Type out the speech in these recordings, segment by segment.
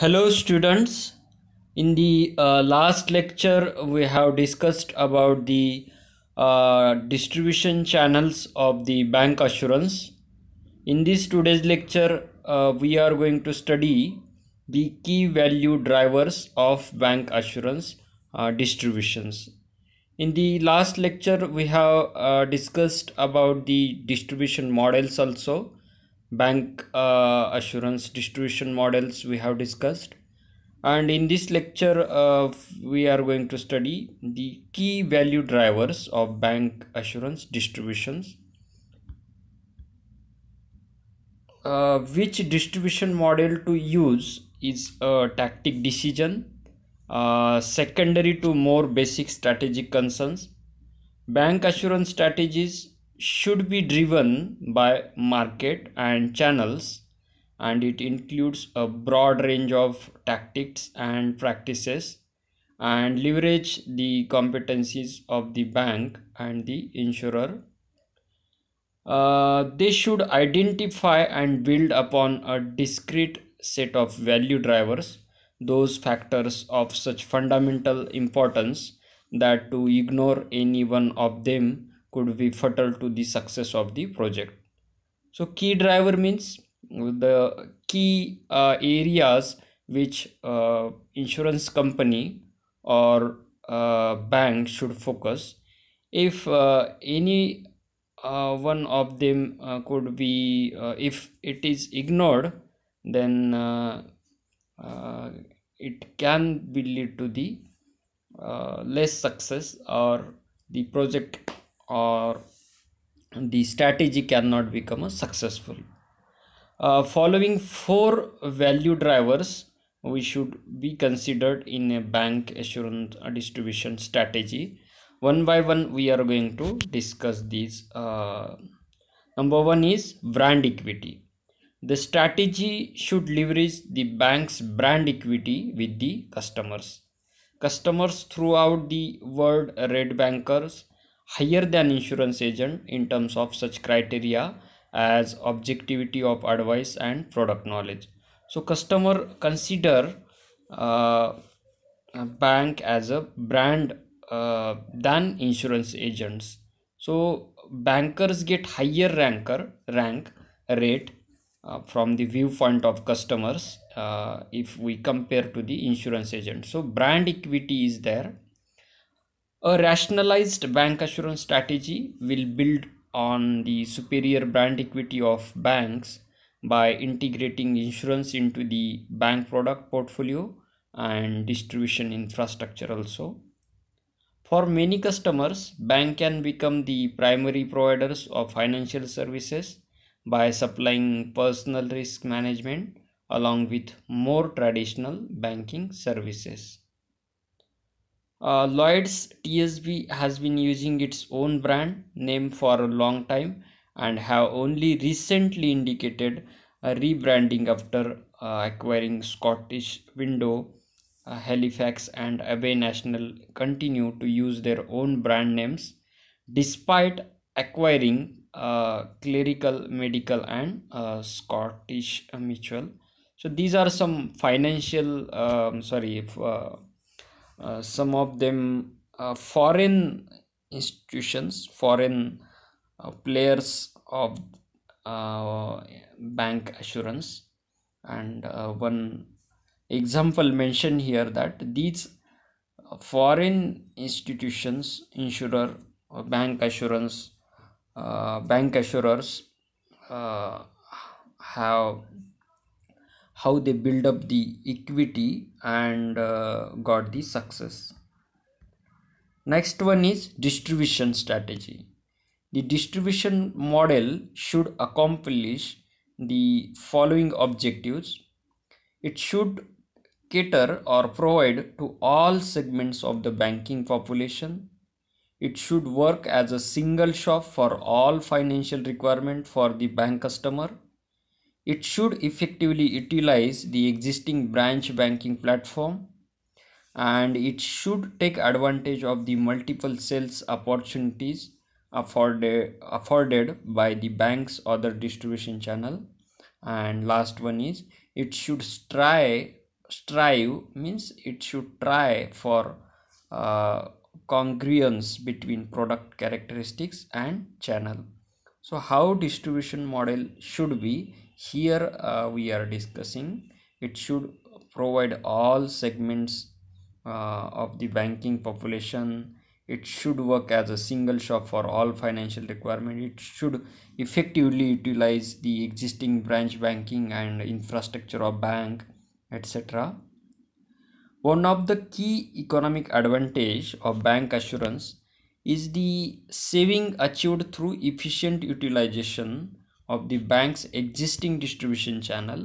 Hello students. In the uh, last lecture we have discussed about the uh, distribution channels of the bank assurance. In this today's lecture uh, we are going to study the key value drivers of bank assurance uh, distributions. In the last lecture we have uh, discussed about the distribution models also bank uh, assurance distribution models we have discussed and in this lecture uh, we are going to study the key value drivers of bank assurance distributions uh, which distribution model to use is a tactic decision uh, secondary to more basic strategic concerns bank assurance strategies should be driven by market and channels and it includes a broad range of tactics and practices and leverage the competencies of the bank and the insurer uh, they should identify and build upon a discrete set of value drivers those factors of such fundamental importance that to ignore any one of them could be fatal to the success of the project so key driver means the key uh, areas which uh, insurance company or uh, bank should focus if uh, any uh, one of them uh, could be if it is ignored then it can be lead to the less success or the project or the strategy cannot become successful. Uh, following four value drivers we should be considered in a bank assurance distribution strategy. One by one we are going to discuss these. Uh, number one is brand equity. The strategy should leverage the bank's brand equity with the customers. Customers throughout the world read bankers higher than insurance agent in terms of such criteria as objectivity of advice and product knowledge so customer consider uh, bank as a brand uh, than insurance agents so bankers get higher ranker rank rate uh, from the viewpoint of customers uh, if we compare to the insurance agent so brand equity is there a rationalized bank assurance strategy will build on the superior brand equity of banks by integrating insurance into the bank product portfolio and distribution infrastructure also. For many customers, bank can become the primary providers of financial services by supplying personal risk management along with more traditional banking services uh, Lloyd's TSB has been using its own brand name for a long time and have only recently indicated a rebranding after uh, acquiring Scottish Window, uh, Halifax, and Abbey National continue to use their own brand names despite acquiring uh, Clerical Medical and uh, Scottish Mutual. So these are some financial, um, sorry, if uh, uh, some of them foreign institutions foreign uh, players of uh, bank assurance and one example mentioned here that these foreign institutions insurer bank assurance uh, bank assurers uh, have how they build up the equity and uh, got the success next one is distribution strategy the distribution model should accomplish the following objectives it should cater or provide to all segments of the banking population it should work as a single shop for all financial requirement for the bank customer it should effectively utilize the existing branch banking platform and it should take advantage of the multiple sales opportunities afforded, afforded by the bank's other distribution channel. And last one is it should strive, strive means it should try for uh, congruence between product characteristics and channel. So how distribution model should be here uh, we are discussing it should provide all segments uh, of the banking population it should work as a single shop for all financial requirement. it should effectively utilize the existing branch banking and infrastructure of bank etc one of the key economic advantage of bank assurance is the saving achieved through efficient utilization of the bank's existing distribution channel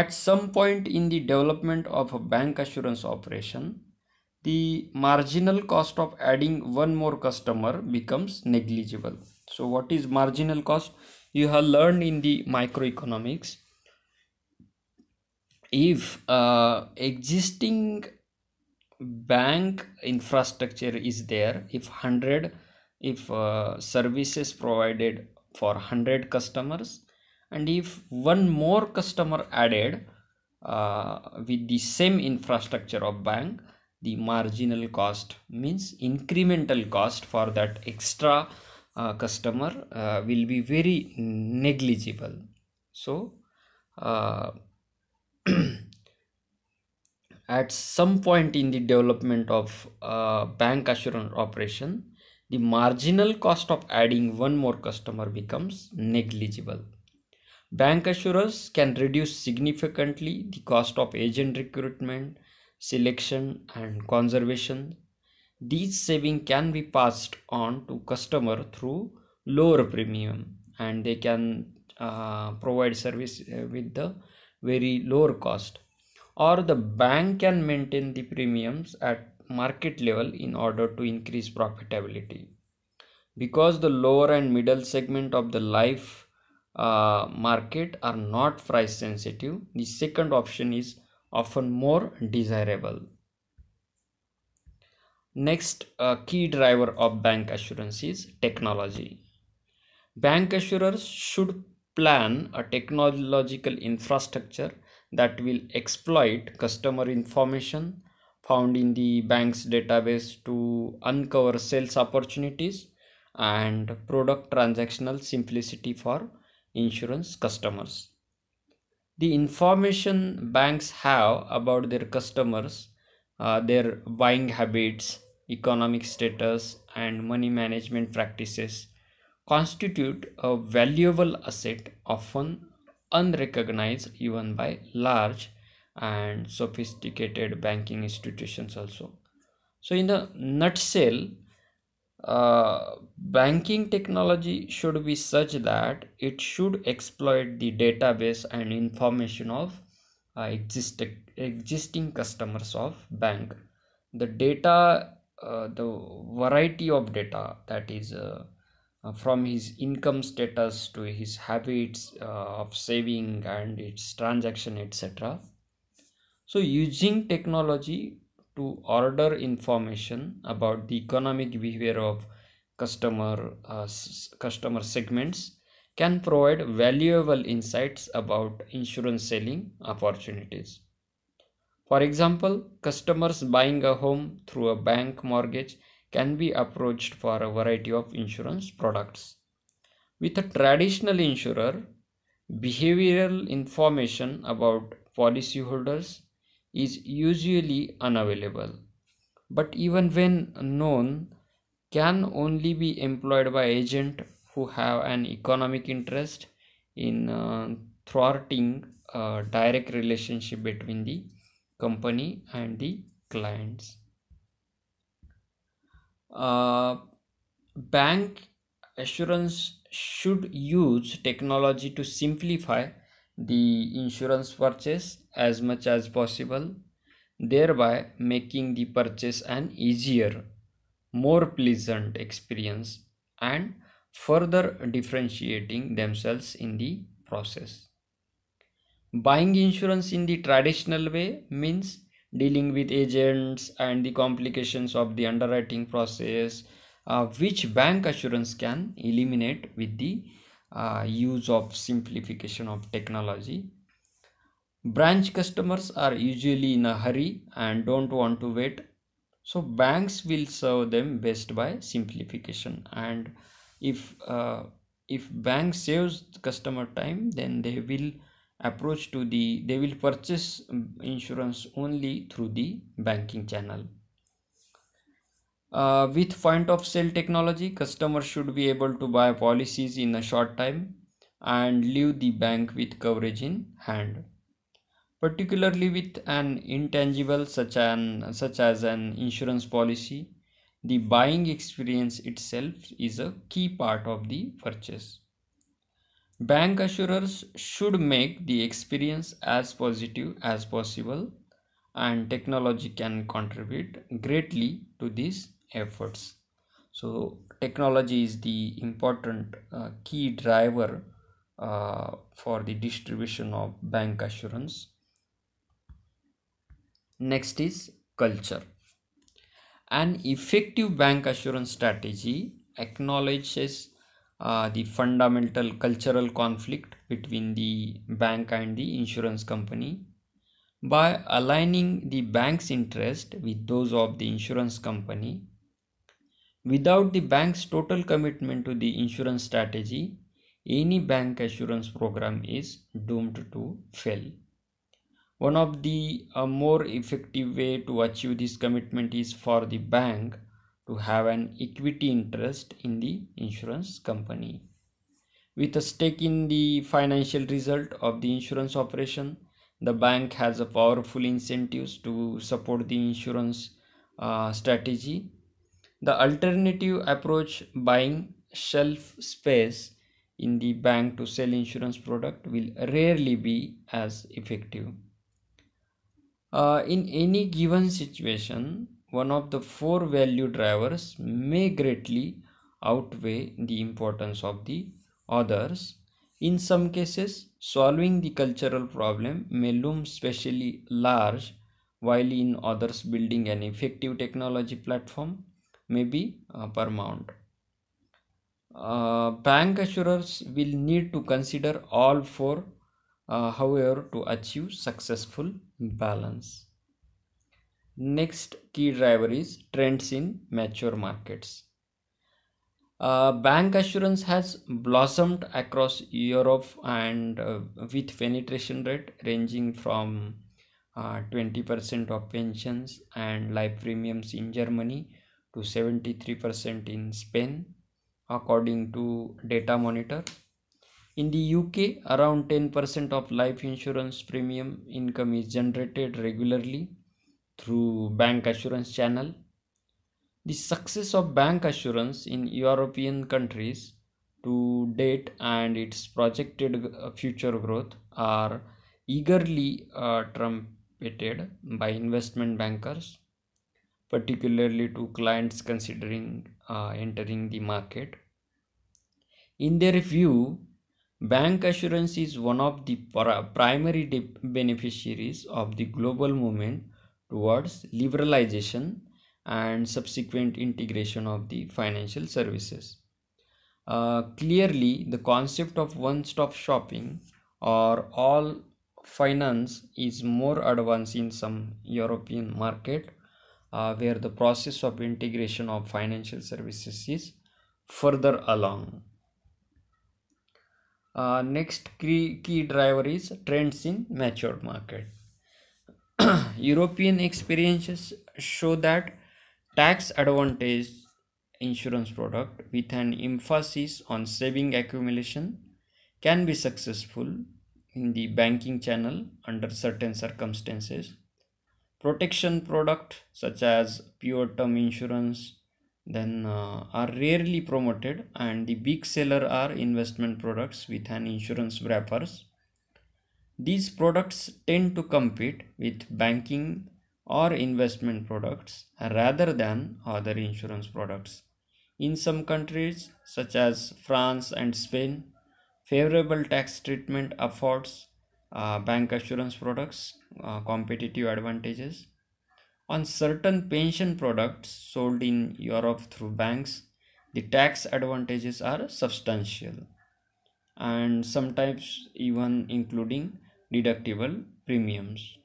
at some point in the development of a bank assurance operation the marginal cost of adding one more customer becomes negligible so what is marginal cost you have learned in the microeconomics if uh, existing bank infrastructure is there if 100 if uh, services provided for 100 customers and if one more customer added uh, with the same infrastructure of bank the marginal cost means incremental cost for that extra uh, customer uh, will be very negligible so uh, at some point in the development of uh, bank assurance operation the marginal cost of adding one more customer becomes negligible. Bank assurers can reduce significantly the cost of agent recruitment, selection, and conservation. These savings can be passed on to customer through lower premium and they can uh, provide service uh, with the very lower cost or the bank can maintain the premiums at market level in order to increase profitability because the lower and middle segment of the life uh, market are not price sensitive the second option is often more desirable next uh, key driver of bank assurance is technology bank assurers should plan a technological infrastructure that will exploit customer information found in the bank's database to uncover sales opportunities and product transactional simplicity for insurance customers. The information banks have about their customers, uh, their buying habits, economic status, and money management practices constitute a valuable asset often unrecognized even by large and sophisticated banking institutions also so in the nutshell uh, banking technology should be such that it should exploit the database and information of uh, exist- existing customers of bank the data uh, the variety of data that is uh, uh from his income status to his habits uh, of saving and its transaction etc so, using technology to order information about the economic behavior of customer uh, customer segments can provide valuable insights about insurance selling opportunities. For example, customers buying a home through a bank mortgage can be approached for a variety of insurance products. With a traditional insurer, behavioral information about policyholders is usually unavailable but even when known can only be employed by agent who have an economic interest in uh, thwarting a direct relationship between the company and the clients uh, bank assurance should use technology to simplify the insurance purchase as much as possible, thereby making the purchase an easier, more pleasant experience and further differentiating themselves in the process. Buying insurance in the traditional way means dealing with agents and the complications of the underwriting process, uh, which bank assurance can eliminate with the uh, use of simplification of technology branch customers are usually in a hurry and don't want to wait so banks will serve them best by simplification and if uh, if bank saves customer time then they will approach to the they will purchase um, insurance only through the banking channel uh, with point of sale technology, customers should be able to buy policies in a short time and leave the bank with coverage in hand. Particularly with an intangible such an such as an insurance policy, the buying experience itself is a key part of the purchase. Bank assurers should make the experience as positive as possible and technology can contribute greatly to this efforts so technology is the important uh, key driver uh, for the distribution of bank assurance next is culture an effective bank assurance strategy acknowledges uh, the fundamental cultural conflict between the bank and the insurance company by aligning the bank's interest with those of the insurance company Without the bank's total commitment to the insurance strategy, any bank assurance program is doomed to fail. One of the uh, more effective way to achieve this commitment is for the bank to have an equity interest in the insurance company. With a stake in the financial result of the insurance operation, the bank has a powerful incentives to support the insurance uh, strategy the alternative approach buying shelf space in the bank to sell insurance product will rarely be as effective. Uh, in any given situation, one of the four value drivers may greatly outweigh the importance of the others. In some cases, solving the cultural problem may loom especially large, while in others, building an effective technology platform may be uh, paramount. Uh, bank assurers will need to consider all four, uh, however, to achieve successful balance. Next key driver is trends in mature markets. Uh, bank assurance has blossomed across Europe and uh, with penetration rate ranging from uh, 20% of pensions and life premiums in Germany to 73% in Spain according to data monitor in the UK around 10% of life insurance premium income is generated regularly through bank assurance channel the success of bank assurance in European countries to date and its projected uh, future growth are eagerly uh, trumpeted by investment bankers particularly to clients considering uh, entering the market. In their view, bank assurance is one of the primary de- beneficiaries of the global movement towards liberalization and subsequent integration of the financial services. Uh, clearly, the concept of one stop shopping or all finance is more advanced in some European market uh, where the process of integration of financial services is further along. Uh, next key, key driver is trends in matured market. European experiences show that tax advantage insurance product with an emphasis on saving accumulation can be successful in the banking channel under certain circumstances protection products such as pure term insurance then uh, are rarely promoted and the big seller are investment products with an insurance wrappers these products tend to compete with banking or investment products rather than other insurance products in some countries such as france and spain favorable tax treatment affords uh, bank assurance products, uh, competitive advantages. On certain pension products sold in Europe through banks, the tax advantages are substantial and sometimes even including deductible premiums.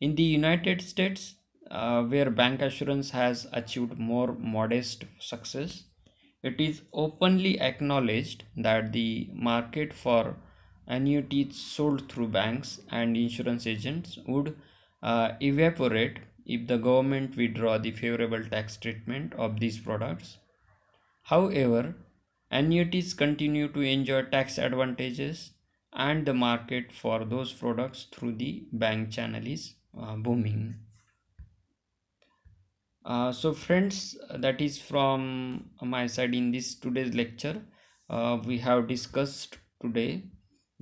In the United States, uh, where bank assurance has achieved more modest success, it is openly acknowledged that the market for annuities sold through banks and insurance agents would uh, evaporate if the government withdraw the favorable tax treatment of these products. However, annuities continue to enjoy tax advantages and the market for those products through the bank channel is uh, booming. Uh, so friends that is from my side in this today's lecture uh, we have discussed today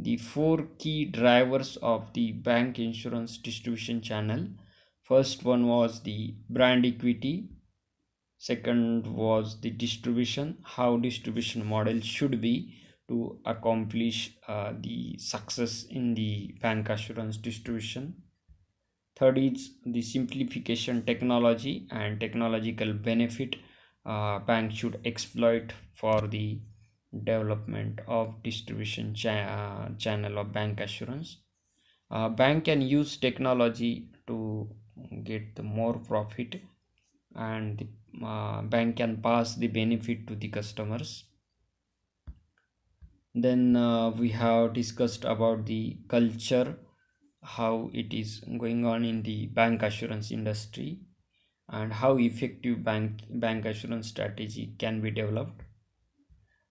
the four key drivers of the bank insurance distribution channel first one was the brand equity second was the distribution how distribution model should be to accomplish uh, the success in the bank assurance distribution third is the simplification technology and technological benefit uh, bank should exploit for the development of distribution cha uh, channel of bank assurance uh, bank can use technology to get the more profit and the uh, bank can pass the benefit to the customers then uh, we have discussed about the culture how it is going on in the bank assurance industry and how effective bank bank assurance strategy can be developed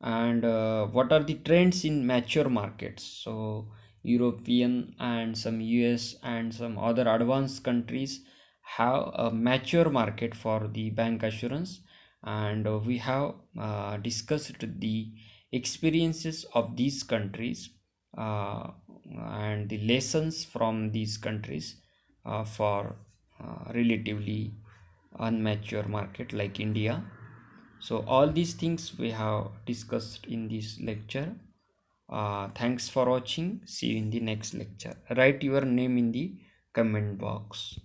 and uh, what are the trends in mature markets so european and some us and some other advanced countries have a mature market for the bank assurance and uh, we have uh, discussed the experiences of these countries uh, and the lessons from these countries uh, for uh, relatively unmature market like india so all these things we have discussed in this lecture uh, thanks for watching see you in the next lecture write your name in the comment box